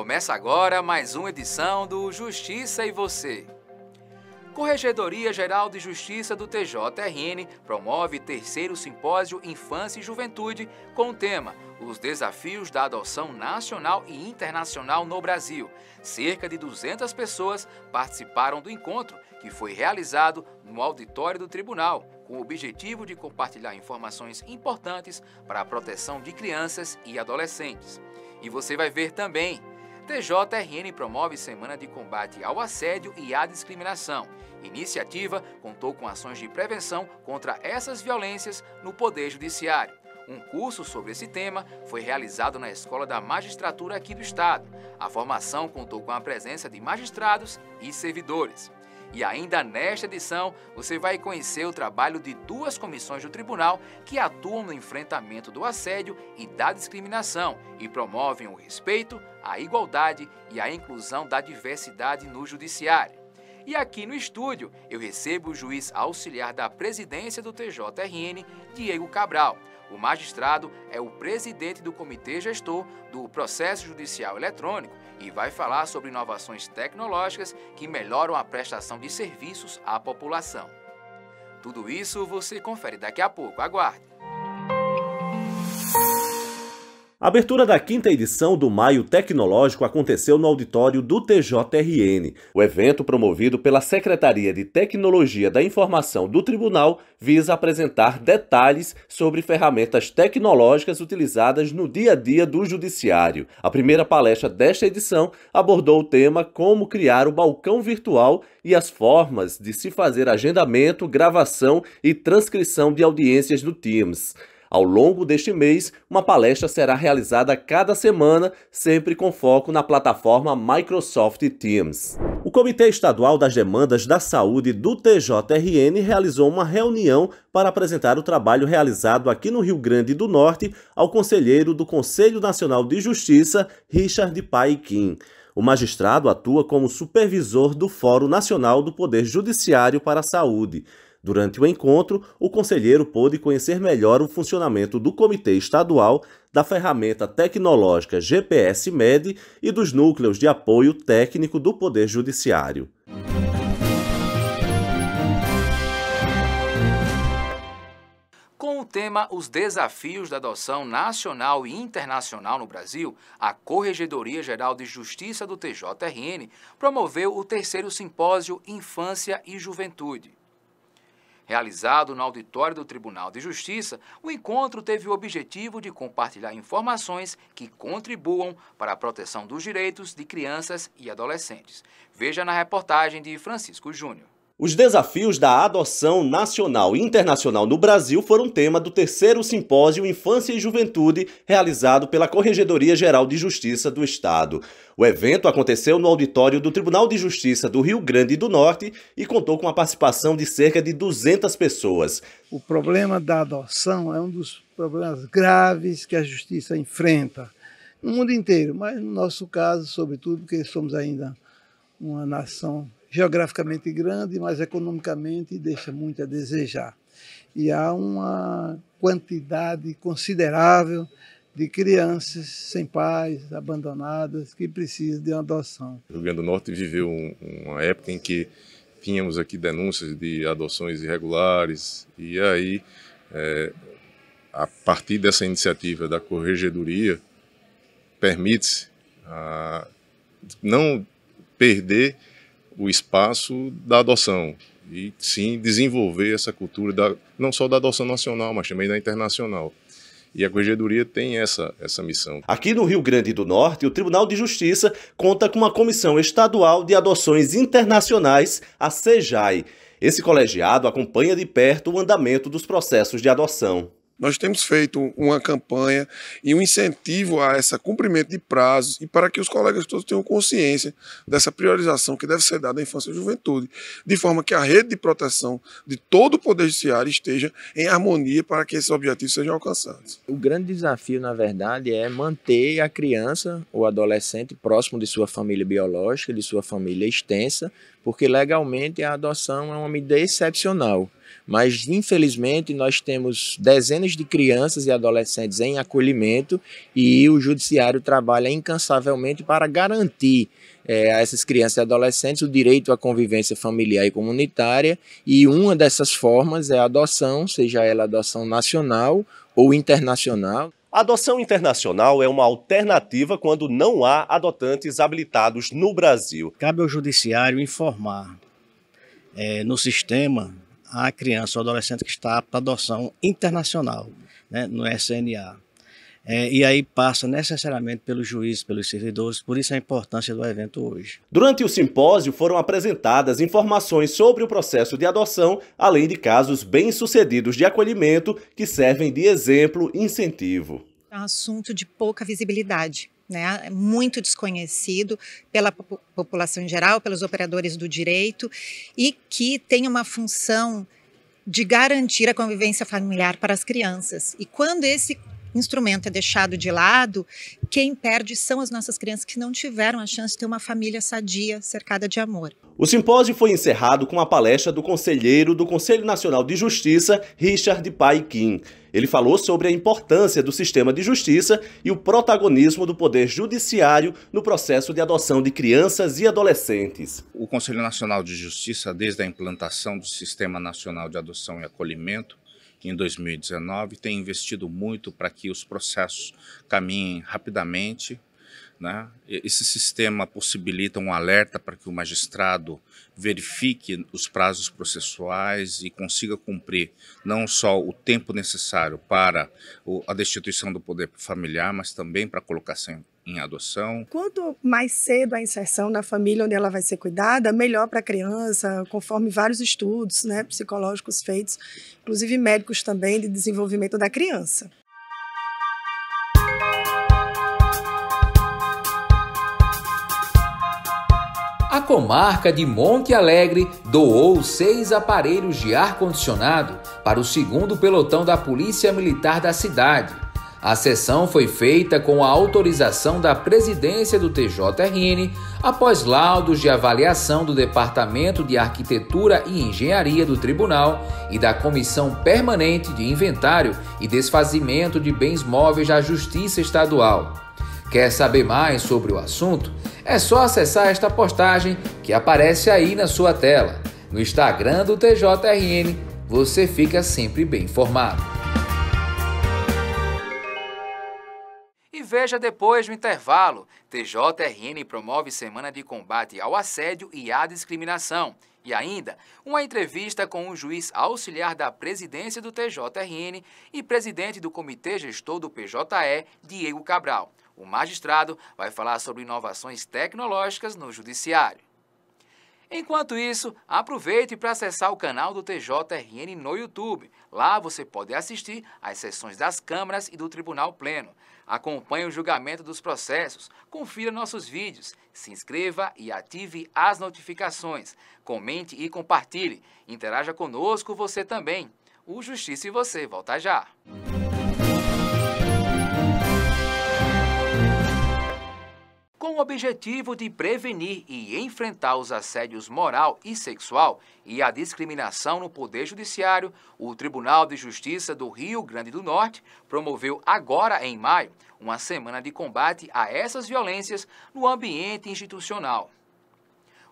Começa agora mais uma edição do Justiça e Você. Corregedoria Geral de Justiça do TJRN promove terceiro simpósio Infância e Juventude com o tema Os Desafios da Adoção Nacional e Internacional no Brasil. Cerca de 200 pessoas participaram do encontro, que foi realizado no auditório do tribunal, com o objetivo de compartilhar informações importantes para a proteção de crianças e adolescentes. E você vai ver também TJRN promove Semana de Combate ao Assédio e à Discriminação. Iniciativa contou com ações de prevenção contra essas violências no Poder Judiciário. Um curso sobre esse tema foi realizado na Escola da Magistratura aqui do Estado. A formação contou com a presença de magistrados e servidores. E ainda nesta edição, você vai conhecer o trabalho de duas comissões do tribunal que atuam no enfrentamento do assédio e da discriminação e promovem o respeito, a igualdade e a inclusão da diversidade no judiciário. E aqui no estúdio, eu recebo o juiz auxiliar da presidência do TJRN, Diego Cabral o magistrado é o presidente do comitê gestor do processo judicial eletrônico e vai falar sobre inovações tecnológicas que melhoram a prestação de serviços à população. Tudo isso você confere daqui a pouco, aguarde! A abertura da quinta edição do Maio Tecnológico aconteceu no auditório do TJRN. O evento, promovido pela Secretaria de Tecnologia da Informação do Tribunal, visa apresentar detalhes sobre ferramentas tecnológicas utilizadas no dia a dia do Judiciário. A primeira palestra desta edição abordou o tema Como Criar o Balcão Virtual e as formas de se fazer agendamento, gravação e transcrição de audiências no Teams. Ao longo deste mês, uma palestra será realizada cada semana, sempre com foco na plataforma Microsoft Teams. O Comitê Estadual das Demandas da Saúde do TJRN realizou uma reunião para apresentar o trabalho realizado aqui no Rio Grande do Norte ao conselheiro do Conselho Nacional de Justiça, Richard Paikin. O magistrado atua como supervisor do Fórum Nacional do Poder Judiciário para a Saúde. Durante o encontro, o conselheiro pôde conhecer melhor o funcionamento do Comitê Estadual, da ferramenta tecnológica GPS MED e dos núcleos de apoio técnico do Poder Judiciário. Com o tema Os Desafios da Adoção Nacional e Internacional no Brasil, a Corregedoria Geral de Justiça do TJRN promoveu o terceiro simpósio Infância e Juventude. Realizado no auditório do Tribunal de Justiça, o encontro teve o objetivo de compartilhar informações que contribuam para a proteção dos direitos de crianças e adolescentes. Veja na reportagem de Francisco Júnior. Os desafios da adoção nacional e internacional no Brasil foram tema do terceiro simpósio Infância e Juventude, realizado pela Corregedoria Geral de Justiça do Estado. O evento aconteceu no auditório do Tribunal de Justiça do Rio Grande do Norte e contou com a participação de cerca de 200 pessoas. O problema da adoção é um dos problemas graves que a justiça enfrenta no mundo inteiro, mas no nosso caso, sobretudo, porque somos ainda uma nação geograficamente grande, mas economicamente deixa muito a desejar. E há uma quantidade considerável de crianças sem pais, abandonadas, que precisam de uma adoção. O Rio Grande do Norte viveu uma época em que tínhamos aqui denúncias de adoções irregulares, e aí, é, a partir dessa iniciativa da Corregedoria, permite-se não perder o espaço da adoção e sim desenvolver essa cultura da, não só da adoção nacional, mas também da internacional. E a corregedoria tem essa, essa missão. Aqui no Rio Grande do Norte, o Tribunal de Justiça conta com uma Comissão Estadual de Adoções Internacionais, a SEJAI. Esse colegiado acompanha de perto o andamento dos processos de adoção. Nós temos feito uma campanha e um incentivo a esse cumprimento de prazos e para que os colegas todos tenham consciência dessa priorização que deve ser dada à infância e juventude, de forma que a rede de proteção de todo o Poder Judiciário esteja em harmonia para que esses objetivos sejam alcançados. O grande desafio, na verdade, é manter a criança ou adolescente próximo de sua família biológica, de sua família extensa, porque legalmente a adoção é uma medida excepcional mas, infelizmente, nós temos dezenas de crianças e adolescentes em acolhimento e o Judiciário trabalha incansavelmente para garantir é, a essas crianças e adolescentes o direito à convivência familiar e comunitária. E uma dessas formas é a adoção, seja ela adoção nacional ou internacional. A adoção internacional é uma alternativa quando não há adotantes habilitados no Brasil. Cabe ao judiciário informar é, no sistema a criança ou adolescente que está para adoção internacional, né, no SNA. É, e aí passa necessariamente pelo juiz, pelos servidores, por isso a importância do evento hoje. Durante o simpósio foram apresentadas informações sobre o processo de adoção, além de casos bem-sucedidos de acolhimento que servem de exemplo e incentivo. É um assunto de pouca visibilidade né, muito desconhecido pela população em geral, pelos operadores do direito, e que tem uma função de garantir a convivência familiar para as crianças. E quando esse instrumento é deixado de lado, quem perde são as nossas crianças que não tiveram a chance de ter uma família sadia, cercada de amor. O simpósio foi encerrado com a palestra do conselheiro do Conselho Nacional de Justiça, Richard Pai Kim. Ele falou sobre a importância do sistema de justiça e o protagonismo do poder judiciário no processo de adoção de crianças e adolescentes. O Conselho Nacional de Justiça, desde a implantação do Sistema Nacional de Adoção e Acolhimento, em 2019, tem investido muito para que os processos caminhem rapidamente. Né? Esse sistema possibilita um alerta para que o magistrado verifique os prazos processuais e consiga cumprir não só o tempo necessário para a destituição do poder familiar, mas também para a colocação em adoção. Quanto mais cedo a inserção na família onde ela vai ser cuidada, melhor para a criança, conforme vários estudos né, psicológicos feitos, inclusive médicos também, de desenvolvimento da criança. A comarca de Monte Alegre doou seis aparelhos de ar-condicionado para o segundo pelotão da Polícia Militar da cidade. A sessão foi feita com a autorização da presidência do TJRN, após laudos de avaliação do Departamento de Arquitetura e Engenharia do Tribunal e da Comissão Permanente de Inventário e Desfazimento de Bens Móveis da Justiça Estadual. Quer saber mais sobre o assunto? É só acessar esta postagem que aparece aí na sua tela. No Instagram do TJRN, você fica sempre bem informado. veja depois do intervalo. TJRN promove semana de combate ao assédio e à discriminação. E ainda, uma entrevista com o juiz auxiliar da presidência do TJRN e presidente do Comitê Gestor do PJE, Diego Cabral. O magistrado vai falar sobre inovações tecnológicas no Judiciário. Enquanto isso, aproveite para acessar o canal do TJRN no YouTube. Lá você pode assistir às sessões das câmaras e do Tribunal Pleno. Acompanhe o julgamento dos processos, confira nossos vídeos, se inscreva e ative as notificações, comente e compartilhe. Interaja conosco você também. O Justiça e Você volta já! com o objetivo de prevenir e enfrentar os assédios moral e sexual e a discriminação no Poder Judiciário, o Tribunal de Justiça do Rio Grande do Norte promoveu agora, em maio, uma semana de combate a essas violências no ambiente institucional.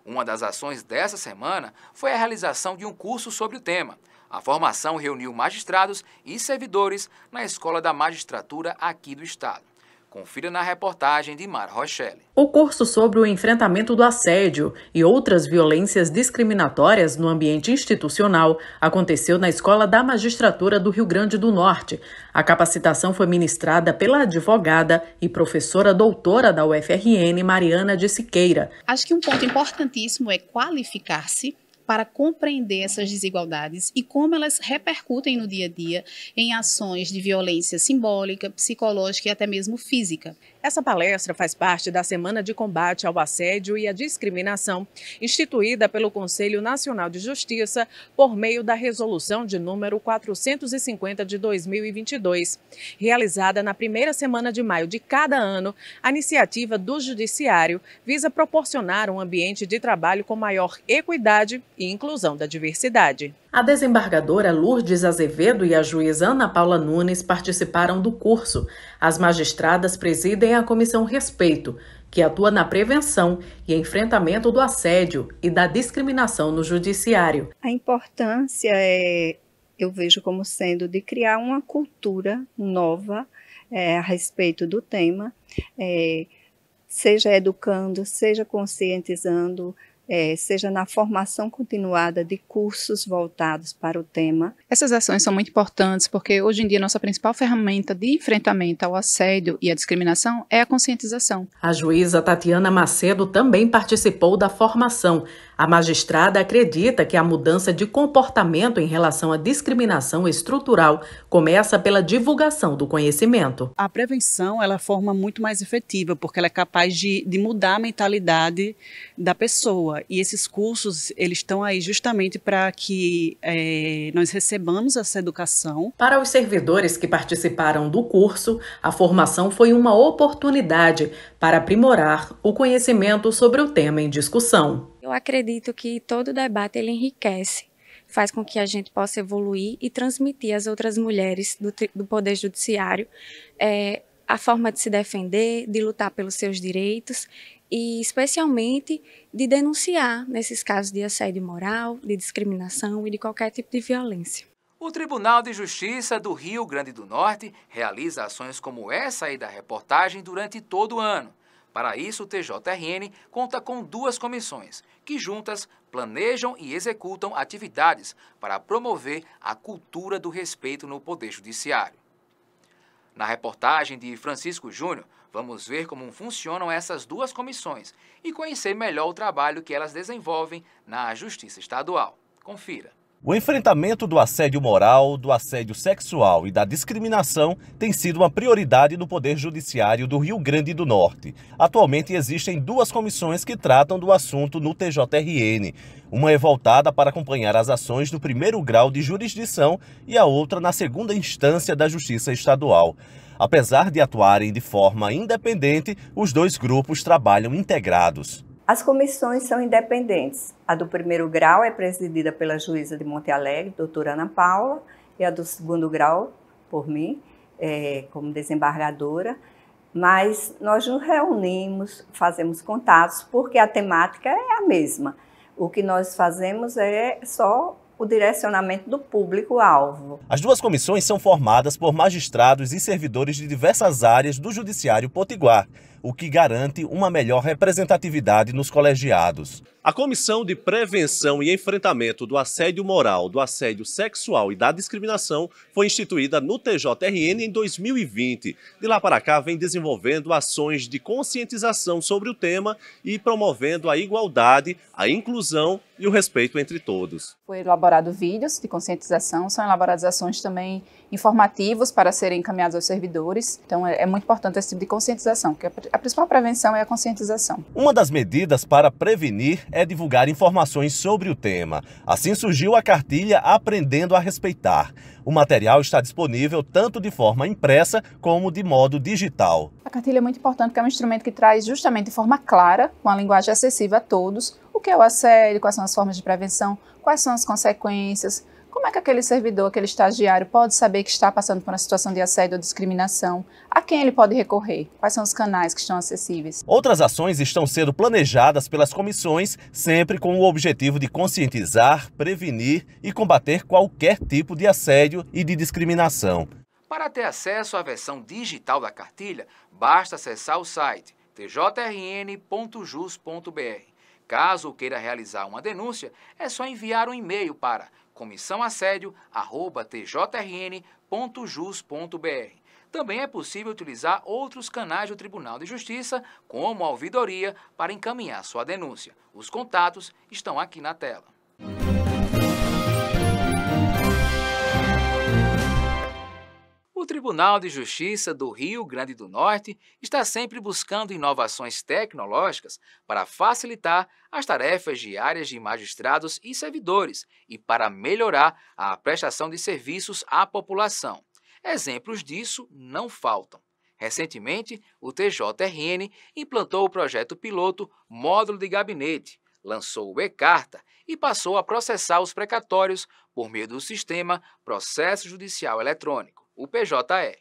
Uma das ações dessa semana foi a realização de um curso sobre o tema. A formação reuniu magistrados e servidores na Escola da Magistratura aqui do Estado. Confira na reportagem de Mar Rochelle. O curso sobre o enfrentamento do assédio e outras violências discriminatórias no ambiente institucional aconteceu na Escola da Magistratura do Rio Grande do Norte. A capacitação foi ministrada pela advogada e professora doutora da UFRN, Mariana de Siqueira. Acho que um ponto importantíssimo é qualificar-se para compreender essas desigualdades e como elas repercutem no dia a dia em ações de violência simbólica, psicológica e até mesmo física. Essa palestra faz parte da Semana de Combate ao Assédio e à Discriminação, instituída pelo Conselho Nacional de Justiça por meio da Resolução de número 450 de 2022. Realizada na primeira semana de maio de cada ano, a iniciativa do Judiciário visa proporcionar um ambiente de trabalho com maior equidade e inclusão da diversidade. A desembargadora Lourdes Azevedo e a juíza Ana Paula Nunes participaram do curso. As magistradas presidem a Comissão Respeito, que atua na prevenção e enfrentamento do assédio e da discriminação no judiciário. A importância é, eu vejo como sendo de criar uma cultura nova é, a respeito do tema, é, seja educando, seja conscientizando, é, seja na formação continuada de cursos voltados para o tema. Essas ações são muito importantes porque hoje em dia nossa principal ferramenta de enfrentamento ao assédio e à discriminação é a conscientização. A juíza Tatiana Macedo também participou da formação. A magistrada acredita que a mudança de comportamento em relação à discriminação estrutural começa pela divulgação do conhecimento. A prevenção ela é forma muito mais efetiva, porque ela é capaz de, de mudar a mentalidade da pessoa. E esses cursos eles estão aí justamente para que é, nós recebamos essa educação. Para os servidores que participaram do curso, a formação foi uma oportunidade para aprimorar o conhecimento sobre o tema em discussão. Eu acredito que todo debate ele enriquece, faz com que a gente possa evoluir e transmitir às outras mulheres do, do Poder Judiciário é, a forma de se defender, de lutar pelos seus direitos e, especialmente, de denunciar nesses casos de assédio moral, de discriminação e de qualquer tipo de violência. O Tribunal de Justiça do Rio Grande do Norte realiza ações como essa aí da reportagem durante todo o ano. Para isso, o TJRN conta com duas comissões, que juntas planejam e executam atividades para promover a cultura do respeito no Poder Judiciário. Na reportagem de Francisco Júnior, vamos ver como funcionam essas duas comissões e conhecer melhor o trabalho que elas desenvolvem na Justiça Estadual. Confira. O enfrentamento do assédio moral, do assédio sexual e da discriminação tem sido uma prioridade no Poder Judiciário do Rio Grande do Norte. Atualmente existem duas comissões que tratam do assunto no TJRN. Uma é voltada para acompanhar as ações do primeiro grau de jurisdição e a outra na segunda instância da Justiça Estadual. Apesar de atuarem de forma independente, os dois grupos trabalham integrados. As comissões são independentes. A do primeiro grau é presidida pela juíza de Monte Alegre, doutora Ana Paula, e a do segundo grau, por mim, é, como desembargadora. Mas nós nos reunimos, fazemos contatos, porque a temática é a mesma. O que nós fazemos é só o direcionamento do público-alvo. As duas comissões são formadas por magistrados e servidores de diversas áreas do Judiciário Potiguar o que garante uma melhor representatividade nos colegiados. A Comissão de Prevenção e Enfrentamento do Assédio Moral, do Assédio Sexual e da Discriminação foi instituída no TJRN em 2020. De lá para cá, vem desenvolvendo ações de conscientização sobre o tema e promovendo a igualdade, a inclusão e o respeito entre todos. Foi elaborado vídeos de conscientização, são elaboradas ações também informativas para serem encaminhadas aos servidores. Então, é, é muito importante esse tipo de conscientização, que é a principal prevenção é a conscientização. Uma das medidas para prevenir é divulgar informações sobre o tema. Assim surgiu a cartilha Aprendendo a Respeitar. O material está disponível tanto de forma impressa como de modo digital. A cartilha é muito importante porque é um instrumento que traz justamente de forma clara, com a linguagem acessível a todos, o que é o assédio, quais são as formas de prevenção, quais são as consequências, como é que aquele servidor, aquele estagiário pode saber que está passando por uma situação de assédio ou discriminação? A quem ele pode recorrer? Quais são os canais que estão acessíveis? Outras ações estão sendo planejadas pelas comissões, sempre com o objetivo de conscientizar, prevenir e combater qualquer tipo de assédio e de discriminação. Para ter acesso à versão digital da cartilha, basta acessar o site tjrn.jus.br. Caso queira realizar uma denúncia, é só enviar um e-mail para comissãoassédio.tjrn.jus.br. Também é possível utilizar outros canais do Tribunal de Justiça, como a ouvidoria, para encaminhar sua denúncia. Os contatos estão aqui na tela. O Tribunal de Justiça do Rio Grande do Norte está sempre buscando inovações tecnológicas para facilitar as tarefas diárias de magistrados e servidores e para melhorar a prestação de serviços à população. Exemplos disso não faltam. Recentemente, o TJRN implantou o projeto piloto Módulo de Gabinete, lançou o e-carta e passou a processar os precatórios por meio do sistema Processo Judicial Eletrônico o PJE.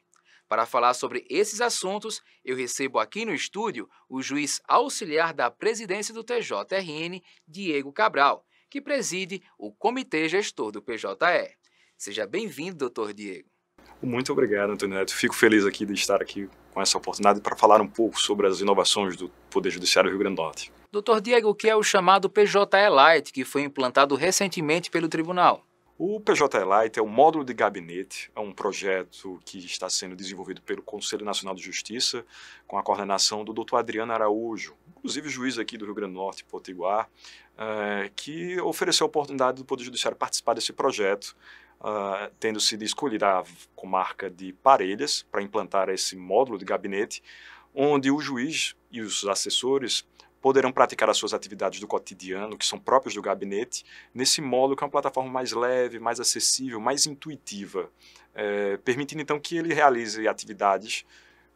Para falar sobre esses assuntos, eu recebo aqui no estúdio o juiz auxiliar da presidência do TJRN, Diego Cabral, que preside o comitê gestor do PJE. Seja bem-vindo, doutor Diego. Muito obrigado, Antônio Neto. Fico feliz aqui de estar aqui com essa oportunidade para falar um pouco sobre as inovações do Poder Judiciário do Rio Grande do Norte. Doutor Diego, o que é o chamado PJE Light, que foi implantado recentemente pelo Tribunal? O PJ Light é um módulo de gabinete, é um projeto que está sendo desenvolvido pelo Conselho Nacional de Justiça, com a coordenação do doutor Adriano Araújo, inclusive juiz aqui do Rio Grande do Norte, Potiguar, eh, que ofereceu a oportunidade do Poder Judiciário participar desse projeto, ah, tendo sido escolhida a comarca de Parelhas para implantar esse módulo de gabinete, onde o juiz e os assessores poderão praticar as suas atividades do cotidiano, que são próprias do gabinete, nesse módulo que é uma plataforma mais leve, mais acessível, mais intuitiva, é, permitindo então que ele realize atividades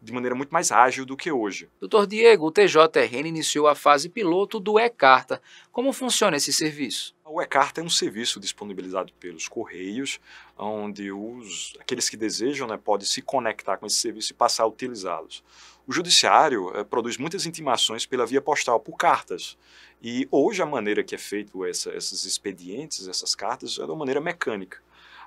de maneira muito mais ágil do que hoje. Doutor Diego, o TJRN iniciou a fase piloto do e-Carta. Como funciona esse serviço? O e-Carta é um serviço disponibilizado pelos Correios, onde os, aqueles que desejam né, podem se conectar com esse serviço e passar a utilizá-los. O judiciário eh, produz muitas intimações pela via postal, por cartas. E hoje a maneira que é feito essa, esses expedientes, essas cartas, é de uma maneira mecânica.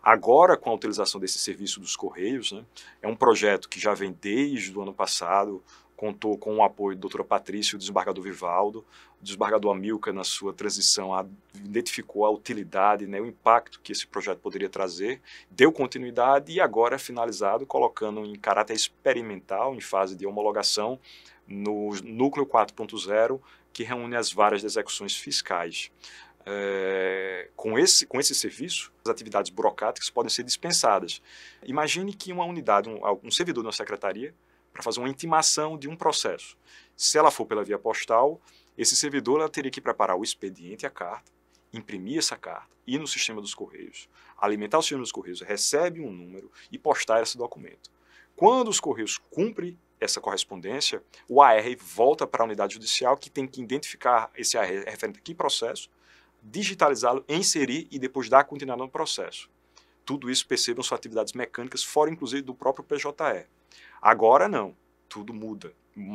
Agora, com a utilização desse serviço dos Correios, né, é um projeto que já vem desde o ano passado, contou com o apoio do doutor Patrício e desembargador Vivaldo. O desembargador Amilca, na sua transição, identificou a utilidade, né, o impacto que esse projeto poderia trazer, deu continuidade e agora é finalizado, colocando em caráter experimental, em fase de homologação, no Núcleo 4.0, que reúne as várias execuções fiscais. É, com, esse, com esse serviço, as atividades burocráticas podem ser dispensadas. Imagine que uma unidade, um, um servidor de uma secretaria, para fazer uma intimação de um processo. Se ela for pela via postal, esse servidor teria que preparar o expediente e a carta, imprimir essa carta, ir no sistema dos Correios, alimentar o sistema dos Correios, recebe um número e postar esse documento. Quando os Correios cumprem essa correspondência, o AR volta para a unidade judicial que tem que identificar esse AR referente a que processo, digitalizá-lo, inserir e depois dar continuidade no processo. Tudo isso percebam são atividades mecânicas, fora inclusive do próprio PJE. Agora não, tudo muda.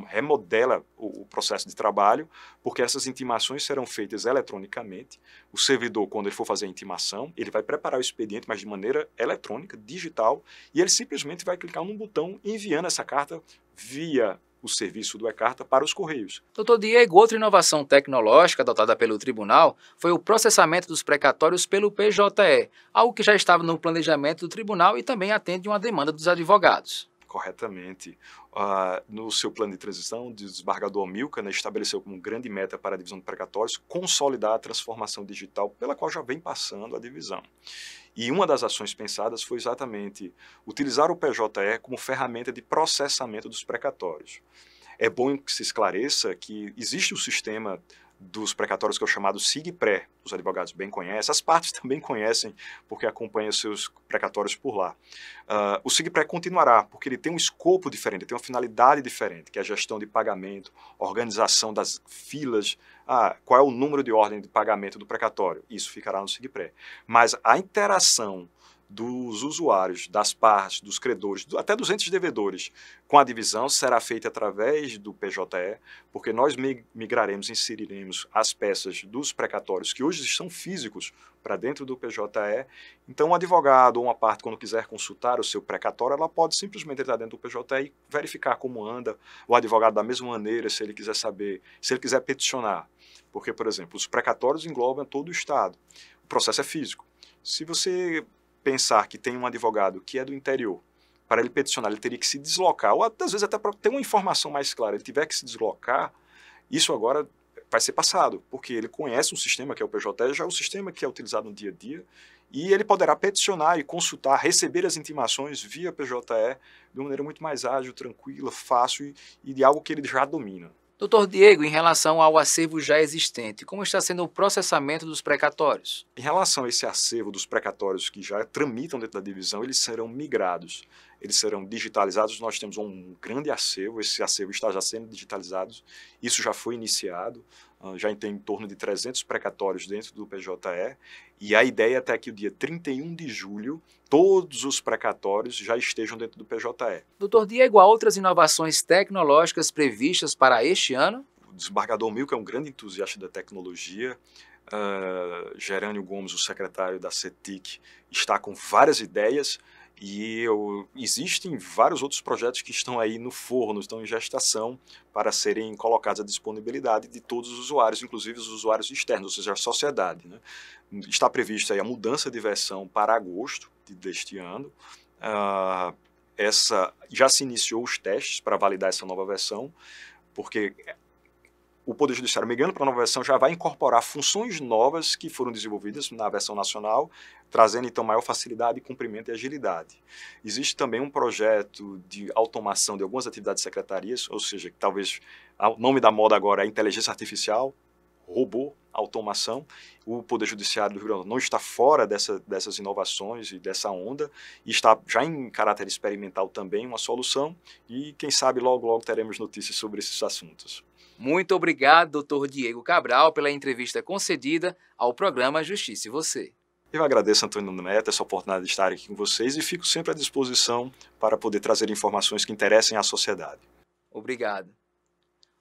Remodela o, o processo de trabalho, porque essas intimações serão feitas eletronicamente. O servidor, quando ele for fazer a intimação, ele vai preparar o expediente, mas de maneira eletrônica, digital, e ele simplesmente vai clicar num botão enviando essa carta via o serviço do E-Carta para os Correios. Doutor Diego, outra inovação tecnológica adotada pelo Tribunal foi o processamento dos precatórios pelo PJE, algo que já estava no planejamento do Tribunal e também atende uma demanda dos advogados corretamente. Uh, no seu plano de transição, o desembargador Milka né, estabeleceu como grande meta para a divisão de precatórios consolidar a transformação digital pela qual já vem passando a divisão. E uma das ações pensadas foi exatamente utilizar o PJE como ferramenta de processamento dos precatórios. É bom que se esclareça que existe um sistema dos precatórios, que é o chamado sigpre, os advogados bem conhecem, as partes também conhecem, porque acompanham seus precatórios por lá. Uh, o sigpre continuará, porque ele tem um escopo diferente, tem uma finalidade diferente, que é a gestão de pagamento, organização das filas, ah, qual é o número de ordem de pagamento do precatório, isso ficará no sigpre. Mas a interação dos usuários, das partes, dos credores, até dos entes devedores, com a divisão será feita através do PJE, porque nós migraremos, inseriremos as peças dos precatórios que hoje estão físicos para dentro do PJE. Então, um advogado ou uma parte, quando quiser consultar o seu precatório, ela pode simplesmente entrar dentro do PJE e verificar como anda o advogado da mesma maneira, se ele quiser saber, se ele quiser peticionar. Porque, por exemplo, os precatórios englobam todo o Estado. O processo é físico. Se você pensar que tem um advogado que é do interior, para ele peticionar, ele teria que se deslocar, ou às vezes até para ter uma informação mais clara, ele tiver que se deslocar, isso agora vai ser passado, porque ele conhece um sistema que é o PJE, já é o sistema que é utilizado no dia a dia, e ele poderá peticionar e consultar, receber as intimações via PJE de uma maneira muito mais ágil, tranquila, fácil e, e de algo que ele já domina. Doutor Diego, em relação ao acervo já existente, como está sendo o processamento dos precatórios? Em relação a esse acervo dos precatórios que já tramitam dentro da divisão, eles serão migrados, eles serão digitalizados. Nós temos um grande acervo, esse acervo está já sendo digitalizado, isso já foi iniciado. Ah, já tem em torno de 300 precatórios dentro do PJE, e a ideia é até que o dia 31 de julho todos os precatórios já estejam dentro do PJE. Doutor Diego, é há outras inovações tecnológicas previstas para este ano? O desembargador Milk é um grande entusiasta da tecnologia, Uh, Gerânio Gomes, o secretário da CETIC, está com várias ideias. E eu, existem vários outros projetos que estão aí no forno, estão em gestação para serem colocados à disponibilidade de todos os usuários, inclusive os usuários externos, ou seja, a sociedade. Né? Está prevista a mudança de versão para agosto deste ano. Uh, essa já se iniciou os testes para validar essa nova versão, porque o Poder Judiciário, migrando para a nova versão, já vai incorporar funções novas que foram desenvolvidas na versão nacional, trazendo então maior facilidade, cumprimento e agilidade. Existe também um projeto de automação de algumas atividades secretarias, ou seja, que talvez ah, o nome da moda agora é inteligência artificial, robô, automação. O Poder Judiciário do Rio Grande do Sul não está fora dessa, dessas inovações e dessa onda, e está já em caráter experimental também uma solução, e quem sabe logo, logo teremos notícias sobre esses assuntos. Muito obrigado, doutor Diego Cabral, pela entrevista concedida ao programa Justiça e Você. Eu agradeço, Antônio Meta, essa oportunidade de estar aqui com vocês e fico sempre à disposição para poder trazer informações que interessem à sociedade. Obrigado.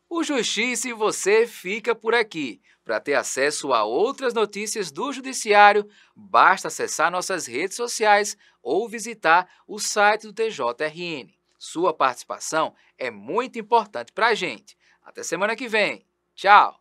O Justiça e você fica por aqui. Para ter acesso a outras notícias do Judiciário, basta acessar nossas redes sociais ou visitar o site do TJRN. Sua participação é muito importante para a gente. Até semana que vem. Tchau!